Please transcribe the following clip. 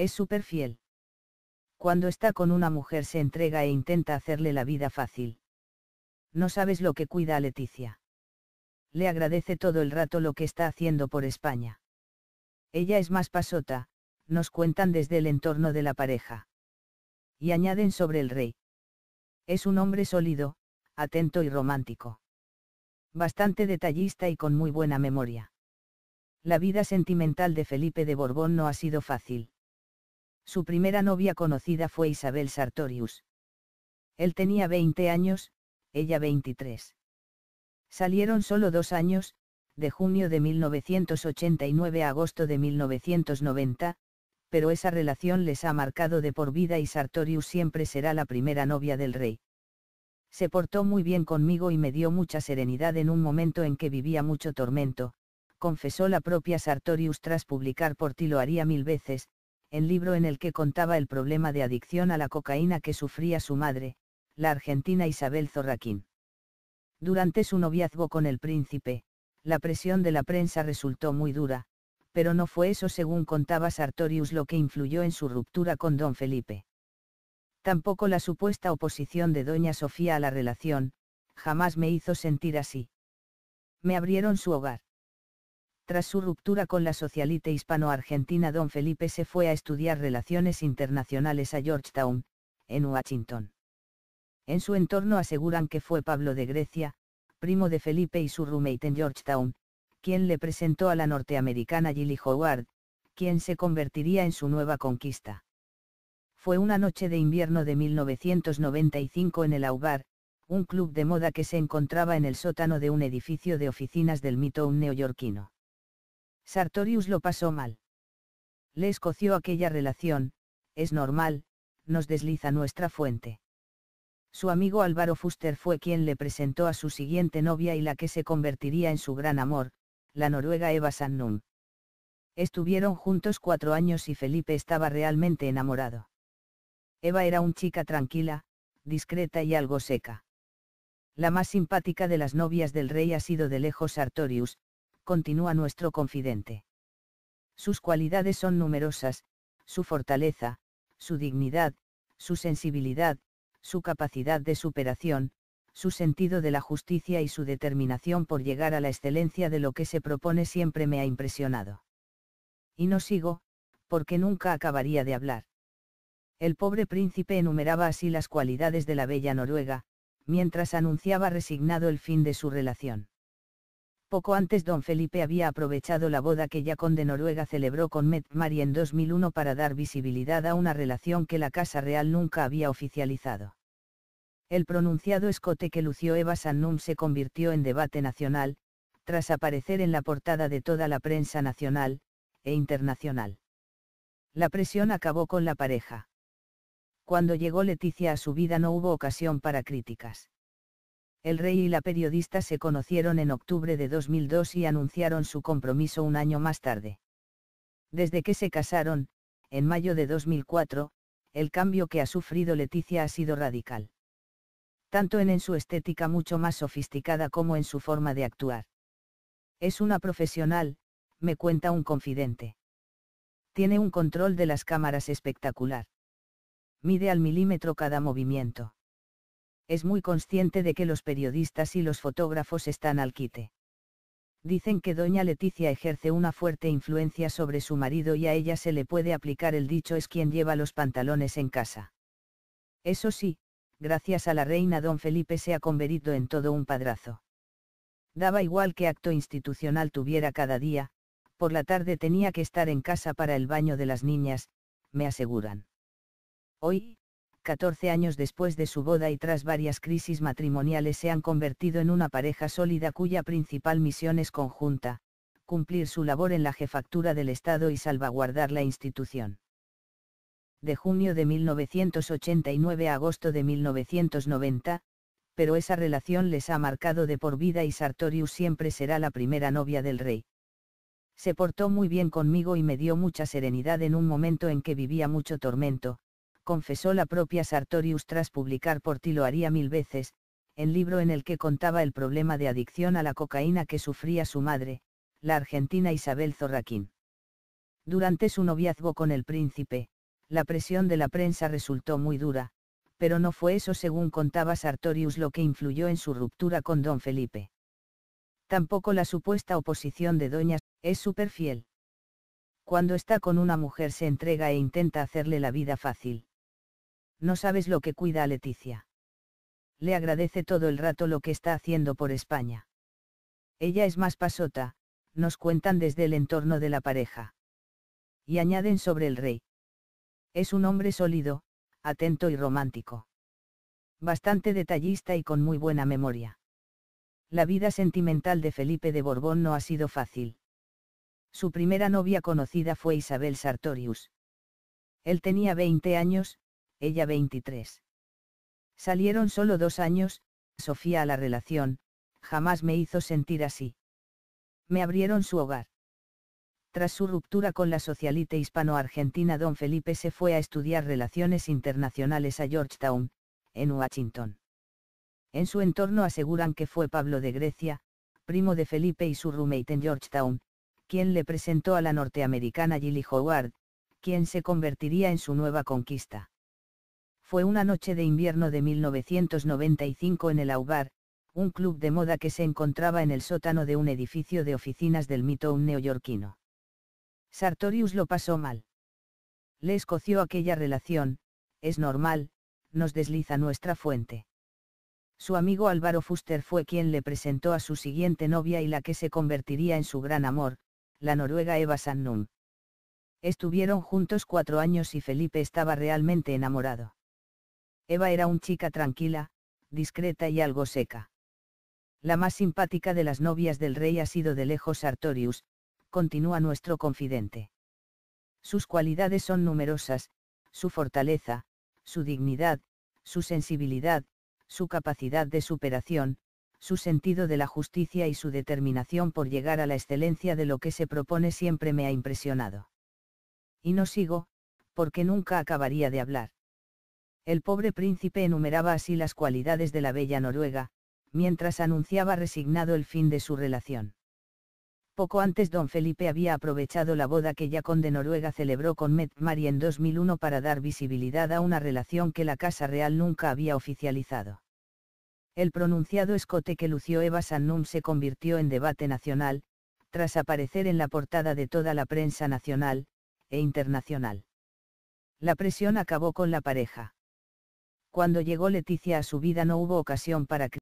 Es súper fiel. Cuando está con una mujer se entrega e intenta hacerle la vida fácil. No sabes lo que cuida a Leticia. Le agradece todo el rato lo que está haciendo por España. Ella es más pasota, nos cuentan desde el entorno de la pareja. Y añaden sobre el rey. Es un hombre sólido, atento y romántico. Bastante detallista y con muy buena memoria. La vida sentimental de Felipe de Borbón no ha sido fácil. Su primera novia conocida fue Isabel Sartorius. Él tenía 20 años, ella 23. Salieron solo dos años, de junio de 1989 a agosto de 1990, pero esa relación les ha marcado de por vida y Sartorius siempre será la primera novia del rey. Se portó muy bien conmigo y me dio mucha serenidad en un momento en que vivía mucho tormento, confesó la propia Sartorius tras publicar Por ti lo haría mil veces, el libro en el que contaba el problema de adicción a la cocaína que sufría su madre, la argentina Isabel Zorraquín. Durante su noviazgo con el príncipe, la presión de la prensa resultó muy dura, pero no fue eso según contaba Sartorius lo que influyó en su ruptura con don Felipe. Tampoco la supuesta oposición de doña Sofía a la relación, jamás me hizo sentir así. Me abrieron su hogar. Tras su ruptura con la socialite hispano-argentina, don Felipe se fue a estudiar relaciones internacionales a Georgetown, en Washington. En su entorno aseguran que fue Pablo de Grecia, primo de Felipe y su roommate en Georgetown, quien le presentó a la norteamericana Gilly Howard, quien se convertiría en su nueva conquista. Fue una noche de invierno de 1995 en el Aubar, un club de moda que se encontraba en el sótano de un edificio de oficinas del mito un neoyorquino. Sartorius lo pasó mal. Le escoció aquella relación, es normal, nos desliza nuestra fuente. Su amigo Álvaro Fuster fue quien le presentó a su siguiente novia y la que se convertiría en su gran amor, la noruega Eva Sannum. Estuvieron juntos cuatro años y Felipe estaba realmente enamorado. Eva era una chica tranquila, discreta y algo seca. La más simpática de las novias del rey ha sido de lejos Sartorius, continúa nuestro confidente. Sus cualidades son numerosas, su fortaleza, su dignidad, su sensibilidad, su capacidad de superación, su sentido de la justicia y su determinación por llegar a la excelencia de lo que se propone siempre me ha impresionado. Y no sigo, porque nunca acabaría de hablar. El pobre príncipe enumeraba así las cualidades de la bella noruega, mientras anunciaba resignado el fin de su relación. Poco antes don Felipe había aprovechado la boda que ya Conde Noruega celebró con Met Marie en 2001 para dar visibilidad a una relación que la Casa Real nunca había oficializado. El pronunciado escote que lució Eva Sannum se convirtió en debate nacional, tras aparecer en la portada de toda la prensa nacional e internacional. La presión acabó con la pareja. Cuando llegó Leticia a su vida no hubo ocasión para críticas. El rey y la periodista se conocieron en octubre de 2002 y anunciaron su compromiso un año más tarde. Desde que se casaron, en mayo de 2004, el cambio que ha sufrido Leticia ha sido radical. Tanto en, en su estética mucho más sofisticada como en su forma de actuar. Es una profesional, me cuenta un confidente. Tiene un control de las cámaras espectacular. Mide al milímetro cada movimiento es muy consciente de que los periodistas y los fotógrafos están al quite. Dicen que doña Leticia ejerce una fuerte influencia sobre su marido y a ella se le puede aplicar el dicho es quien lleva los pantalones en casa. Eso sí, gracias a la reina don Felipe se ha convertido en todo un padrazo. Daba igual qué acto institucional tuviera cada día, por la tarde tenía que estar en casa para el baño de las niñas, me aseguran. Hoy, 14 años después de su boda y tras varias crisis matrimoniales se han convertido en una pareja sólida cuya principal misión es conjunta, cumplir su labor en la jefatura del Estado y salvaguardar la institución. De junio de 1989 a agosto de 1990, pero esa relación les ha marcado de por vida y Sartorius siempre será la primera novia del rey. Se portó muy bien conmigo y me dio mucha serenidad en un momento en que vivía mucho tormento, confesó la propia Sartorius tras publicar Por ti lo haría mil veces, el libro en el que contaba el problema de adicción a la cocaína que sufría su madre, la argentina Isabel Zorraquín. Durante su noviazgo con el príncipe, la presión de la prensa resultó muy dura, pero no fue eso según contaba Sartorius lo que influyó en su ruptura con don Felipe. Tampoco la supuesta oposición de Doña es súper fiel. Cuando está con una mujer se entrega e intenta hacerle la vida fácil no sabes lo que cuida a Leticia. Le agradece todo el rato lo que está haciendo por España. Ella es más pasota, nos cuentan desde el entorno de la pareja. Y añaden sobre el rey. Es un hombre sólido, atento y romántico. Bastante detallista y con muy buena memoria. La vida sentimental de Felipe de Borbón no ha sido fácil. Su primera novia conocida fue Isabel Sartorius. Él tenía 20 años, ella 23. Salieron solo dos años, Sofía a la relación, jamás me hizo sentir así. Me abrieron su hogar. Tras su ruptura con la socialite hispano-argentina, don Felipe se fue a estudiar relaciones internacionales a Georgetown, en Washington. En su entorno aseguran que fue Pablo de Grecia, primo de Felipe y su roommate en Georgetown, quien le presentó a la norteamericana Gilly Howard, quien se convertiría en su nueva conquista fue una noche de invierno de 1995 en el Aubar, un club de moda que se encontraba en el sótano de un edificio de oficinas del un neoyorquino. Sartorius lo pasó mal. Le escoció aquella relación, es normal, nos desliza nuestra fuente. Su amigo Álvaro Fuster fue quien le presentó a su siguiente novia y la que se convertiría en su gran amor, la noruega Eva Sannum. Estuvieron juntos cuatro años y Felipe estaba realmente enamorado. Eva era un chica tranquila, discreta y algo seca. La más simpática de las novias del rey ha sido de lejos Artorius, continúa nuestro confidente. Sus cualidades son numerosas, su fortaleza, su dignidad, su sensibilidad, su capacidad de superación, su sentido de la justicia y su determinación por llegar a la excelencia de lo que se propone siempre me ha impresionado. Y no sigo, porque nunca acabaría de hablar. El pobre príncipe enumeraba así las cualidades de la bella noruega, mientras anunciaba resignado el fin de su relación. Poco antes don Felipe había aprovechado la boda que ya de Noruega celebró con Met Mari en 2001 para dar visibilidad a una relación que la Casa Real nunca había oficializado. El pronunciado escote que lució Eva Sannum se convirtió en debate nacional, tras aparecer en la portada de toda la prensa nacional e internacional. La presión acabó con la pareja. Cuando llegó Leticia a su vida no hubo ocasión para